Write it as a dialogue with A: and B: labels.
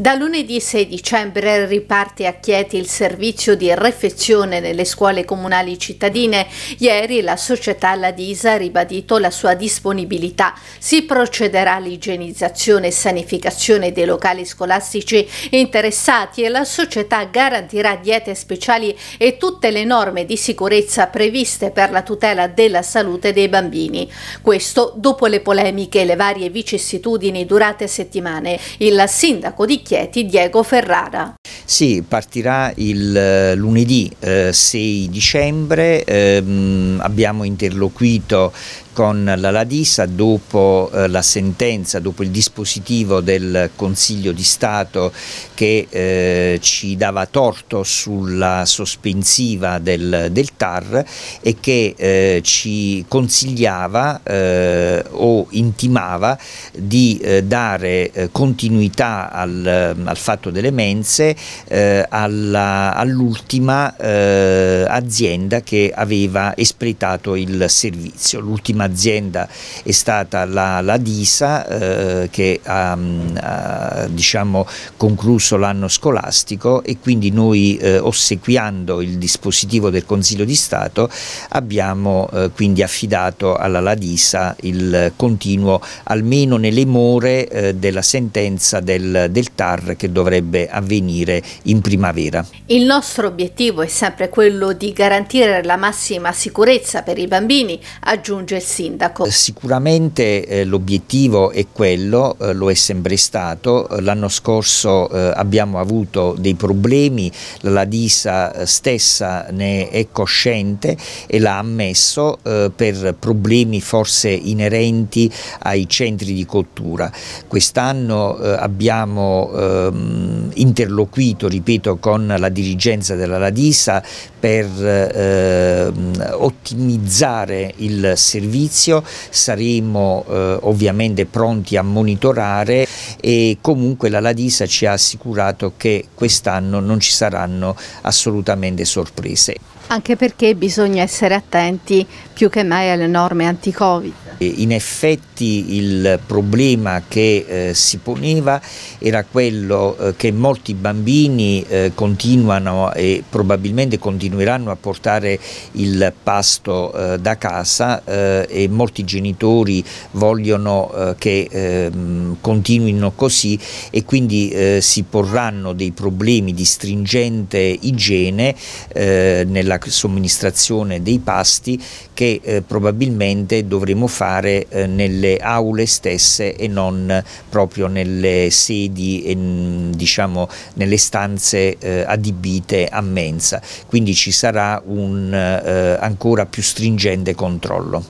A: Da lunedì 6 dicembre riparte a Chieti il servizio di refezione nelle scuole comunali cittadine. Ieri la società Ladisa ha ribadito la sua disponibilità. Si procederà all'igienizzazione e sanificazione dei locali scolastici interessati e la società garantirà diete speciali e tutte le norme di sicurezza previste per la tutela della salute dei bambini. Questo dopo le polemiche e le varie vicissitudini durate settimane. Il sindaco di Chieti Chieti Diego Ferrara.
B: Sì, partirà il eh, lunedì eh, 6 dicembre, ehm, abbiamo interloquito con la Ladisa dopo eh, la sentenza, dopo il dispositivo del Consiglio di Stato che eh, ci dava torto sulla sospensiva del, del TAR e che eh, ci consigliava eh, o intimava di eh, dare continuità al, al, fatto delle mense eh, alla, all'ultima eh, azienda che aveva espletato il servizio. L'ultima azienda è stata la, la DISA eh, che ha, mm, ha diciamo, concluso l'anno scolastico e quindi noi eh, ossequiando il dispositivo del Consiglio di Stato abbiamo eh, quindi affidato alla Ladisa il continuo almeno nelle more eh, della sentenza del, del, TAR che dovrebbe avvenire in primavera.
A: Il nostro obiettivo è sempre quello di garantire la massima sicurezza per i bambini, aggiunge il sindaco.
B: Eh, sicuramente eh, l'obiettivo è quello, eh, lo è sempre stato. L'anno scorso eh, abbiamo avuto dei problemi, la DISA eh, stessa ne è cosciente e l'ha ammesso eh, per problemi forse inerenti ai centri di cottura. Quest'anno abbiamo ehm, interloquito, ripeto, con la dirigenza della Ladisa per eh, ottimizzare il servizio, saremo eh, ovviamente pronti a monitorare e comunque la Ladisa ci ha assicurato che quest'anno non ci saranno assolutamente sorprese.
A: Anche perché bisogna essere attenti più che mai alle norme anti-Covid.
B: In effetti il problema che eh, si poneva era quello eh, che molti bambini eh, continuano e probabilmente continueranno a portare il pasto eh, da casa eh, e molti genitori vogliono eh, che ehm, continuino così e quindi si porranno dei problemi di stringente igiene nella somministrazione dei pasti che probabilmente dovremo fare fare eh, nelle aule stesse e non eh, proprio nelle sedi e mm, diciamo nelle stanze eh, adibite a mensa, quindi ci sarà un ancora più stringente controllo.